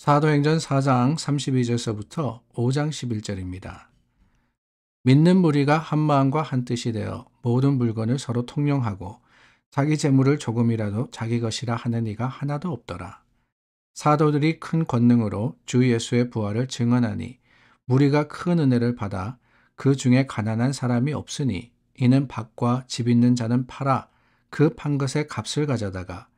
사도행전 4장 32절서부터 5장 11절입니다. 믿는 무리가 한 마음과 한 뜻이 되어 모든 물건을 서로 통용하고 자기 재물을 조금이라도 자기 것이라 하는 이가 하나도 없더라. 사도들이 큰 권능으로 주 예수의 부활을 증언하니 무리가 큰 은혜를 받아 그 중에 가난한 사람이 없으니 이는 밭과 집 있는 자는 팔아 그 판 것의 값을 가져다가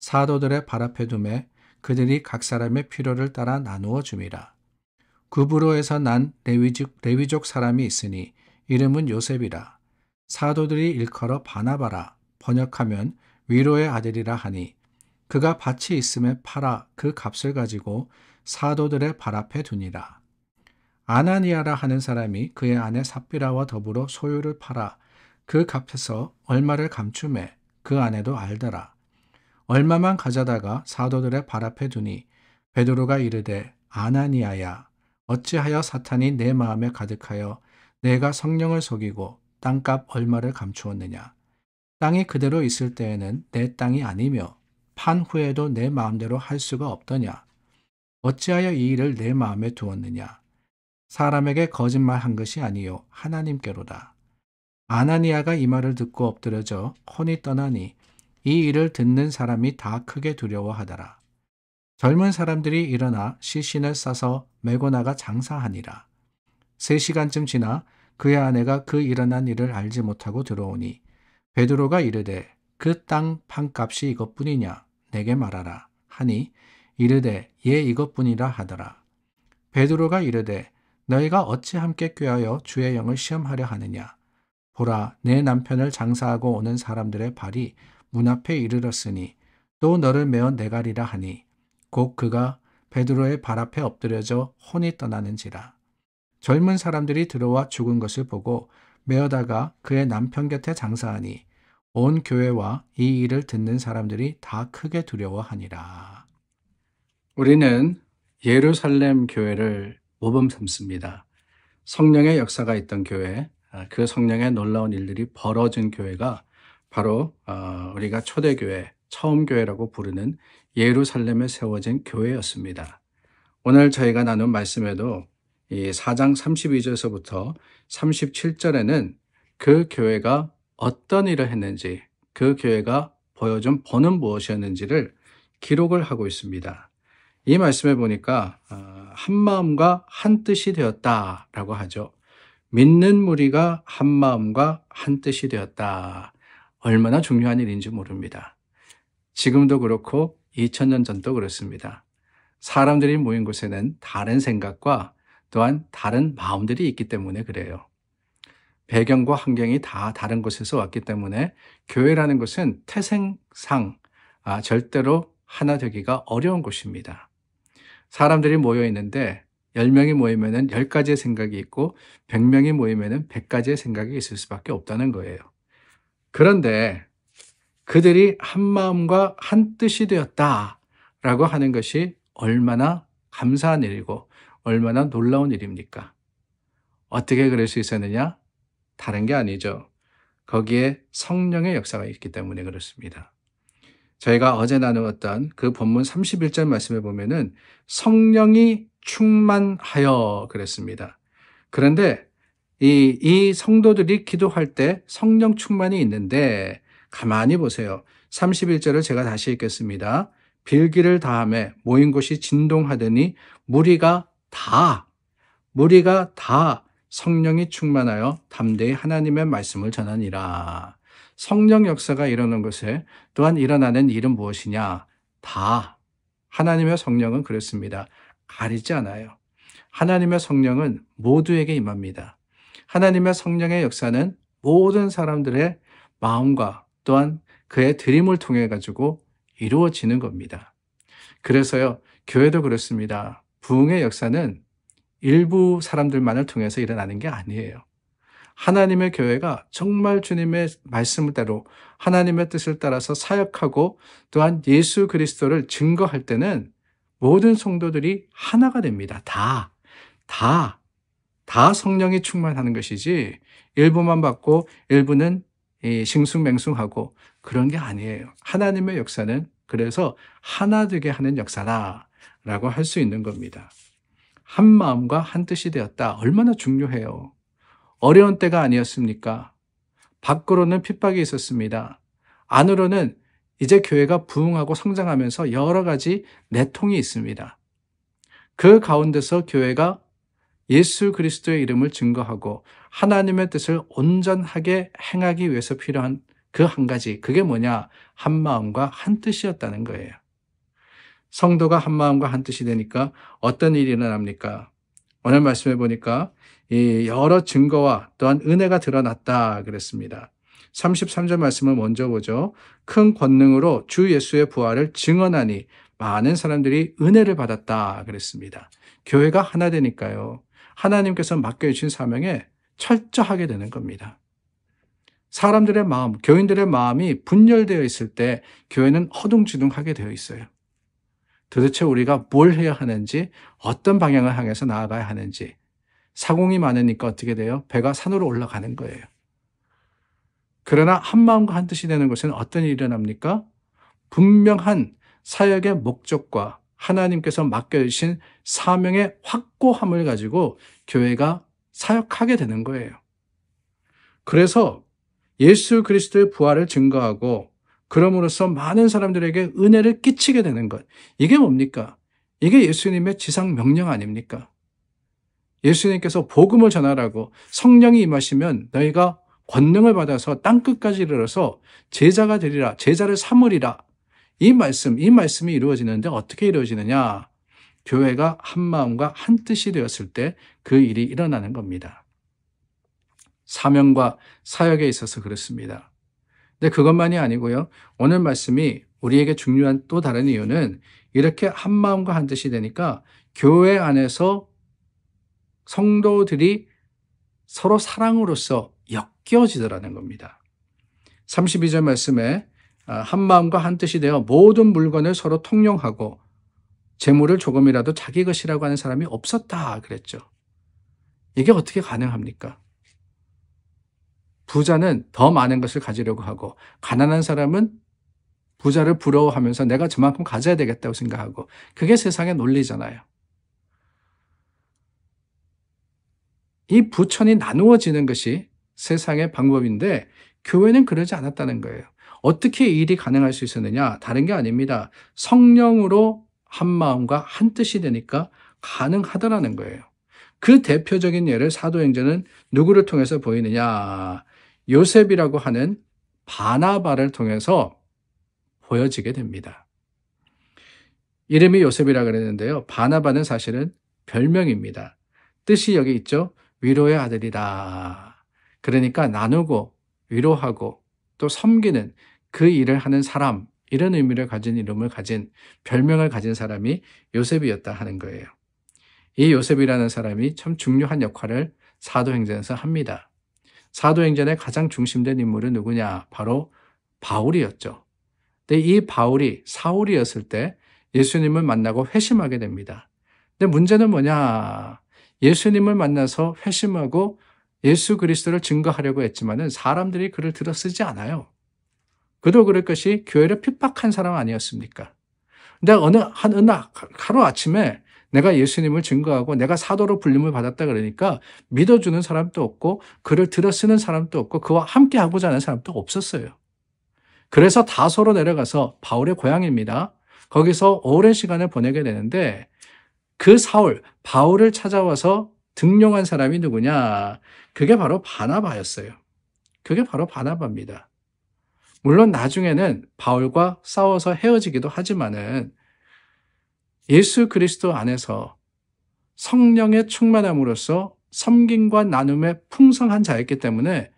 사도들의 발 앞에 둠에 그들이 각 사람의 필요를 따라 나누어 줍이라 구브로에서 난 레위족, 레위족 사람이 있으니 이름은 요셉이라. 사도들이 일컬어 바나바라 번역하면 위로의 아들이라 하니 그가 밭이 있음에 팔아 그 값을 가지고 사도들의 발 앞에 두니라. 아나니아라 하는 사람이 그의 아내 삽비라와 더불어 소유를 팔아 그 값에서 얼마를 감춤해 그 아내도 알더라. 얼마만 가져다가 사도들의 발 앞에 두니 베드로가 이르되 아나니아야 어찌하여 사탄이 내 마음에 가득하여 내가 성령을 속이고 땅값 얼마를 감추었느냐 땅이 그대로 있을 때에는 내 땅이 아니며 판 후에도 내 마음대로 할 수가 없더냐 어찌하여 이 일을 내 마음에 두었느냐 사람에게 거짓말한 것이 아니요 하나님께로다 아나니아가 이 말을 듣고 엎드려져 혼이 떠나니 이 일을 듣는 사람이 다 크게 두려워하더라. 젊은 사람들이 일어나 시신을 싸서 메고 나가 장사하니라. 세 시간쯤 지나 그의 아내가 그 일어난 일을 알지 못하고 들어오니 베드로가 이르되 그 땅 판값이 이것뿐이냐 내게 말하라 하니 이르되 예 이것뿐이라 하더라. 베드로가 이르되 너희가 어찌 함께 꾀하여 주의 영을 시험하려 하느냐 보라 내 남편을 장사하고 오는 사람들의 발이 문 앞에 이르렀으니 또 너를 메어 내가리라 하니 곧 그가 베드로의 발 앞에 엎드려져 혼이 떠나는지라 젊은 사람들이 들어와 죽은 것을 보고 메어다가 그의 남편 곁에 장사하니 온 교회와 이 일을 듣는 사람들이 다 크게 두려워하니라. 우리는 예루살렘 교회를 모범 삼습니다. 성령의 역사가 있던 교회, 아, 그 성령의 놀라운 일들이 벌어진 교회가 바로 어, 우리가 초대교회, 처음교회라고 부르는 예루살렘에 세워진 교회였습니다. 오늘 저희가 나눈 말씀에도 이 4장 32절에서부터 37절에는 그 교회가 어떤 일을 했는지, 그 교회가 보여준 번은 무엇이었는지를 기록을 하고 있습니다. 이 말씀에 보니까 어, 한 마음과 한 뜻이 되었다라고 하죠. 믿는 무리가 한 마음과 한 뜻이 되었다. 얼마나 중요한 일인지 모릅니다. 지금도 그렇고 2000년 전도 그렇습니다. 사람들이 모인 곳에는 다른 생각과 또한 다른 마음들이 있기 때문에 그래요. 배경과 환경이 다 다른 곳에서 왔기 때문에 교회라는 것은 태생상 아, 절대로 하나 되기가 어려운 곳입니다. 사람들이 모여 있는데 10명이 모이면 10가지의 생각이 있고 100명이 모이면 100가지의 생각이 있을 수밖에 없다는 거예요. 그런데 그들이 한 마음과 한 뜻이 되었다라고 하는 것이 얼마나 감사한 일이고 얼마나 놀라운 일입니까? 어떻게 그럴 수 있었느냐? 다른 게 아니죠. 거기에 성령의 역사가 있기 때문에 그렇습니다. 저희가 어제 나누었던 그 본문 31절 말씀에 보면은 성령이 충만하여 그랬습니다. 그런데 이, 이 성도들이 기도할 때 성령 충만이 있는데 가만히 보세요. 31절을 제가 다시 읽겠습니다. 빌기를 다함에 모인 곳이 진동하더니 무리가 다 무리가 다 성령이 충만하여 담대히 하나님의 말씀을 전하니라. 성령 역사가 일어난 것에 또한 일어나는 일은 무엇이냐? 다 하나님의 성령은 그렇습니다. 가리지 않아요. 하나님의 성령은 모두에게 임합니다. 하나님의 성령의 역사는 모든 사람들의 마음과 또한 그의 드림을 통해 가지고 이루어지는 겁니다. 그래서요, 교회도 그렇습니다. 부흥의 역사는 일부 사람들만을 통해서 일어나는 게 아니에요. 하나님의 교회가 정말 주님의 말씀대로 하나님의 뜻을 따라서 사역하고 또한 예수 그리스도를 증거할 때는 모든 성도들이 하나가 됩니다. 다, 다다 성령이 충만하는 것이지 일부만 받고 일부는 싱숭맹숭하고 그런 게 아니에요. 하나님의 역사는 그래서 하나 되게 하는 역사다라고 할 수 있는 겁니다. 한 마음과 한 뜻이 되었다. 얼마나 중요해요. 어려운 때가 아니었습니까? 밖으로는 핍박이 있었습니다. 안으로는 이제 교회가 부흥하고 성장하면서 여러 가지 내통이 있습니다. 그 가운데서 교회가 예수 그리스도의 이름을 증거하고 하나님의 뜻을 온전하게 행하기 위해서 필요한 그 한 가지, 그게 뭐냐? 한 마음과 한 뜻이었다는 거예요. 성도가 한 마음과 한 뜻이 되니까 어떤 일이 일어납니까? 오늘 말씀해 보니까 이 여러 증거와 또한 은혜가 드러났다 그랬습니다. 33절 말씀을 먼저 보죠. 큰 권능으로 주 예수의 부활을 증언하니 많은 사람들이 은혜를 받았다 그랬습니다. 교회가 하나 되니까요. 하나님께서 맡겨주신 사명에 철저하게 되는 겁니다. 사람들의 마음, 교인들의 마음이 분열되어 있을 때 교회는 허둥지둥하게 되어 있어요. 도대체 우리가 뭘 해야 하는지, 어떤 방향을 향해서 나아가야 하는지, 사공이 많으니까 어떻게 돼요? 배가 산으로 올라가는 거예요. 그러나 한 마음과 한 뜻이 되는 것은 어떤 일이 일어납니까? 분명한 사역의 목적과 하나님께서 맡겨주신 사명의 확고함을 가지고 교회가 사역하게 되는 거예요. 그래서 예수 그리스도의 부활을 증거하고 그럼으로써 많은 사람들에게 은혜를 끼치게 되는 것. 이게 뭡니까? 이게 예수님의 지상 명령 아닙니까? 예수님께서 복음을 전하라고 성령이 임하시면 너희가 권능을 받아서 땅 끝까지 이르러서 제자가 되리라, 제자를 삼으리라 이 말씀, 이 말씀이 이루어지는데 어떻게 이루어지느냐? 교회가 한 마음과 한 뜻이 되었을 때 그 일이 일어나는 겁니다. 사명과 사역에 있어서 그렇습니다. 근데 그것만이 아니고요. 오늘 말씀이 우리에게 중요한 또 다른 이유는 이렇게 한 마음과 한 뜻이 되니까 교회 안에서 성도들이 서로 사랑으로서 엮여지더라는 겁니다. 32절 말씀에 아, 한 마음과 한 뜻이 되어 모든 물건을 서로 통용하고 재물을 조금이라도 자기 것이라고 하는 사람이 없었다 그랬죠. 이게 어떻게 가능합니까? 부자는 더 많은 것을 가지려고 하고 가난한 사람은 부자를 부러워하면서 내가 저만큼 가져야 되겠다고 생각하고 그게 세상의 논리잖아요. 이 부천이 나누어지는 것이 세상의 방법인데 교회는 그러지 않았다는 거예요. 어떻게 이 일이 가능할 수 있었느냐? 다른 게 아닙니다. 성령으로 한 마음과 한 뜻이 되니까 가능하다라는 거예요. 그 대표적인 예를 사도행전은 누구를 통해서 보이느냐? 요셉이라고 하는 바나바를 통해서 보여지게 됩니다. 이름이 요셉이라 그랬는데요. 바나바는 사실은 별명입니다. 뜻이 여기 있죠. 위로의 아들이다. 그러니까 나누고 위로하고 또 섬기는 그 일을 하는 사람, 이런 의미를 가진 이름을 가진 별명을 가진 사람이 요셉이었다 하는 거예요. 이 요셉이라는 사람이 참 중요한 역할을 사도행전에서 합니다. 사도행전의 가장 중심된 인물은 누구냐? 바로 바울이었죠. 근데 이 바울이 사울이었을 때 예수님을 만나고 회심하게 됩니다. 근데 문제는 뭐냐? 예수님을 만나서 회심하고 예수 그리스도를 증거하려고 했지만은 사람들이 그를 들어쓰지 않아요. 그도 그럴 것이 교회를 핍박한 사람 아니었습니까? 근데 어느 한 어느 하루 아침에 내가 예수님을 증거하고 내가 사도로 불림을 받았다 그러니까 믿어주는 사람도 없고 그를 들어쓰는 사람도 없고 그와 함께 하고자 하는 사람도 없었어요. 그래서 다소로 내려가서 바울의 고향입니다. 거기서 오랜 시간을 보내게 되는데 그 사울 바울을 찾아와서 등용한 사람이 누구냐? 그게 바로 바나바였어요. 그게 바로 바나바입니다. 물론 나중에는 바울과 싸워서 헤어지기도 하지만은 예수 그리스도 안에서 성령의 충만함으로써 섬김과 나눔의 풍성한 자였기 때문에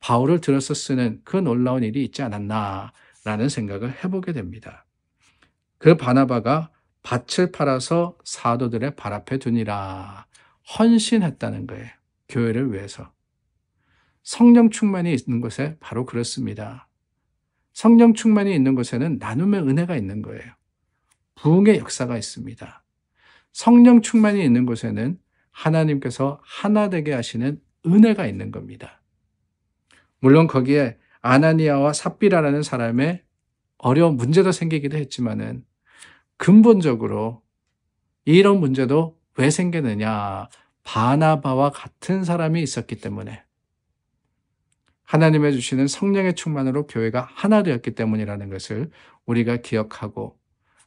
바울을 들어서 쓰는 그 놀라운 일이 있지 않았나라는 생각을 해보게 됩니다. 그 바나바가 밭을 팔아서 사도들의 발 앞에 두니라 헌신했다는 거예요. 교회를 위해서. 성령 충만이 있는 곳에 바로 그렇습니다. 성령 충만이 있는 곳에는 나눔의 은혜가 있는 거예요. 부흥의 역사가 있습니다. 성령 충만이 있는 곳에는 하나님께서 하나 되게 하시는 은혜가 있는 겁니다. 물론 거기에 아나니아와 삽비라라는 사람의 어려운 문제도 생기기도 했지만은 근본적으로 이런 문제도 왜 생기느냐 바나바와 같은 사람이 있었기 때문에 하나님의 주시는 성령의 충만으로 교회가 하나 되었기 때문이라는 것을 우리가 기억하고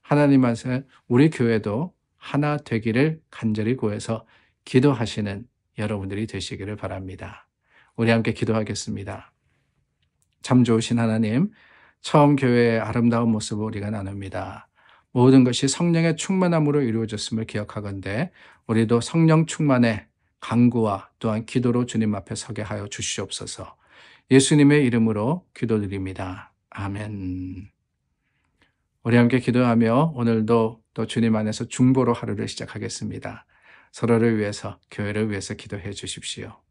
하나님한테 우리 교회도 하나 되기를 간절히 구해서 기도하시는 여러분들이 되시기를 바랍니다. 우리 함께 기도하겠습니다. 참 좋으신 하나님, 처음 교회의 아름다운 모습을 우리가 나눕니다. 모든 것이 성령의 충만함으로 이루어졌음을 기억하건대 우리도 성령 충만의 강구와 또한 기도로 주님 앞에 서게 하여 주시옵소서. 예수님의 이름으로 기도드립니다. 아멘. 우리 함께 기도하며 오늘도 또 주님 안에서 중보로 하루를 시작하겠습니다. 서로를 위해서, 교회를 위해서 기도해 주십시오.